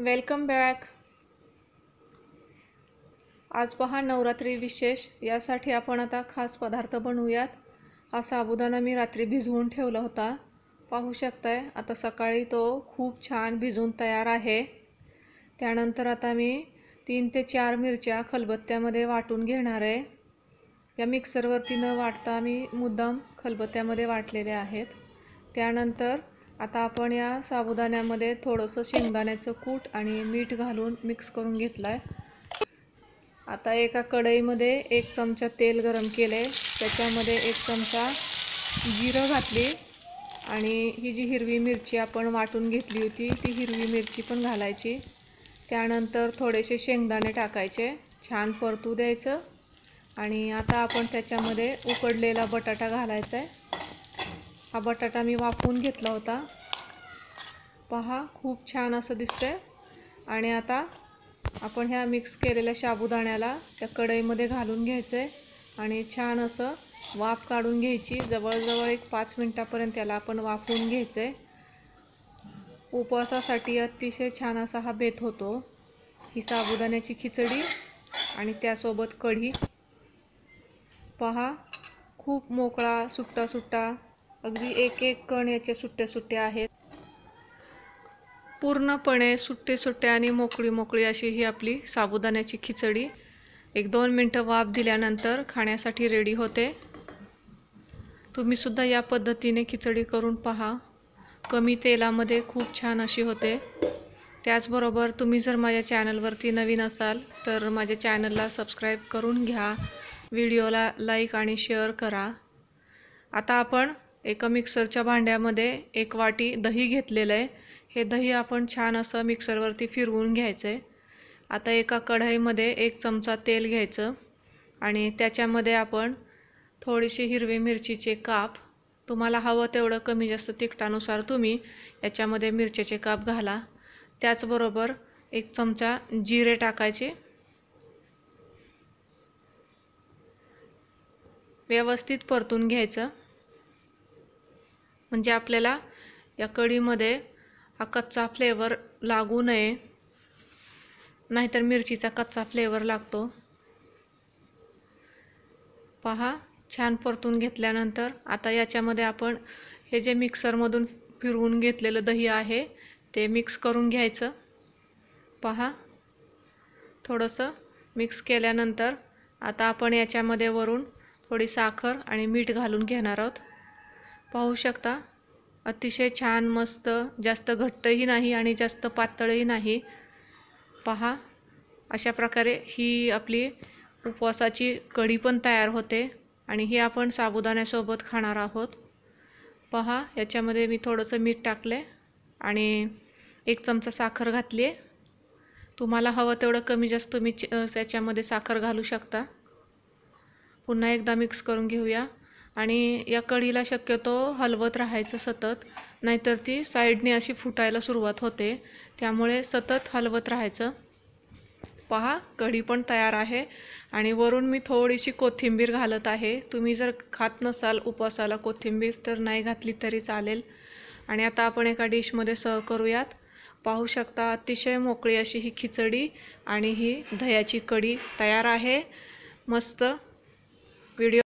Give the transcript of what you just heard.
welcome back आज पहा नवरात्री विशेष यासाठी आपण आता खास पदार्थ बनवूयात हा साबुदाणा मी रात्री भिजवून ठेवला होता पाहू शकताय आता सकाळी तो खूप छान भिजून तयार आहे त्यानंतर आता मी तीन ते चार मिरच्या खलबत्त्यामध्ये वाटून घेणार आहे या मिक्सरवरती न वाटता मी मुद्दाम खलबत्त्यामध्ये वाटलेले आहेत त्यानंतर आता आपण या साबुदाण्यामध्ये थोडंसं शेंगदाण्याचं कूट आणि मीठ घालून मिक्स करून घेतलं आहे आता एका कढईमध्ये एक चमचा तेल गरम केले त्याच्यामध्ये एक चमचा जिरं घातली आणि ही जी हिरवी मिरची आपण वाटून घेतली होती ती हिरवी मिरची पण घालायची त्यानंतर थोडेसे शेंगदाणे टाकायचे छान परतू द्यायचं आणि आता आपण त्याच्यामध्ये उकडलेला बटाटा घालायचा आहे हा बटाटा मी वाफवून घेतला होता पहा खूप छान असं दिसतंय आणि आता आपण ह्या मिक्स केलेल्या शाबुदाण्याला त्या कढईमध्ये घालून घ्यायचं आहे आणि छान असं वाफ काढून घ्यायची जवळजवळ एक पाच मिनटापर्यंत याला आपण वाफवून घ्यायचं आहे उपवासासाठी अतिशय छान असा हा बेत होतो ही साबुदाण्याची खिचडी आणि त्यासोबत कढी पहा खूप मोकळा सुट्टा सुट्टा अगदी एक एक कण याचे सुट्टे सुट्टे आहेत पूर्णपणे सुट्टे सुट्टे आणि मोकळी मोकळी अशी ही आपली साबुदाण्याची खिचडी एक दोन मिनटं वाफ दिल्यानंतर खाण्यासाठी रेडी होते तुम्ही सुद्धा या पद्धतीने खिचडी करून पहा कमी तेलामध्ये खूप छान अशी होते त्याचबरोबर तुम्ही जर माझ्या चॅनलवरती नवीन असाल तर माझ्या चॅनलला सबस्क्राईब करून घ्या व्हिडिओला लाईक आणि शेअर करा आता आपण एका मिक्सरच्या भांड्यामध्ये एक वाटी दही घेतलेलं आहे हे दही आपण छान असं मिक्सरवरती फिरवून घ्यायचं आहे आता एका कढाईमध्ये एक चमचा तेल घ्यायचं आणि त्याच्यामध्ये आपण थोडीशी हिरवी मिरचीचे काप तुम्हाला हवं तेवढं कमी जास्त तिखटानुसार तुम्ही याच्यामध्ये मिरचीचे काप घाला त्याचबरोबर एक चमचा जिरे टाकायचे व्यवस्थित परतून घ्यायचं म्हणजे आपल्याला या कढीमध्ये हा कच्चा फ्लेवर लागू नये नाहीतर मिरचीचा कच्चा फ्लेवर लागतो पहा छान परतून घेतल्यानंतर आता याच्यामध्ये आपण हे जे मिक्सरमधून फिरवून घेतलेलं दही आहे ते मिक्स करून घ्यायचं पहा थोडंसं मिक्स केल्यानंतर आता आपण याच्यामध्ये वरून थोडी साखर आणि मीठ घालून घेणार आहोत पाहू शकता अतिशय छान मस्त जास्त घट्टही नाही आणि जास्त पातळही नाही पहा अशा प्रकारे ही आपली उपवासाची कढी पण तयार होते आणि ही आपण साबुदाण्यासोबत खाणार आहोत पहा याच्यामध्ये मी थोडंसं मीठ टाकलं आणि एक चमचा साखर घातली आहे तुम्हाला हवं तेवढं कमी जास्त तुम्ही याच्यामध्ये साखर घालू शकता पुन्हा एकदा मिक्स करून घेऊया आणि या कढीला शक्यतो हलवत राहायचं सतत नाहीतर ती साईडने अशी फुटायला सुरुवात होते त्यामुळे सतत हलवत राहायचं पहा कढी पण तयार आहे आणि वरून मी थोडीशी कोथिंबीर घालत आहे तुम्ही जर खात नसाल उपवासाला कोथिंबीर तर नाही घातली तरी चालेल आणि आता आपण एका डिशमध्ये सर्व करूयात पाहू शकता अतिशय मोकळी अशी ही खिचडी आणि ही दह्याची कढी तयार आहे मस्त व्हिडिओ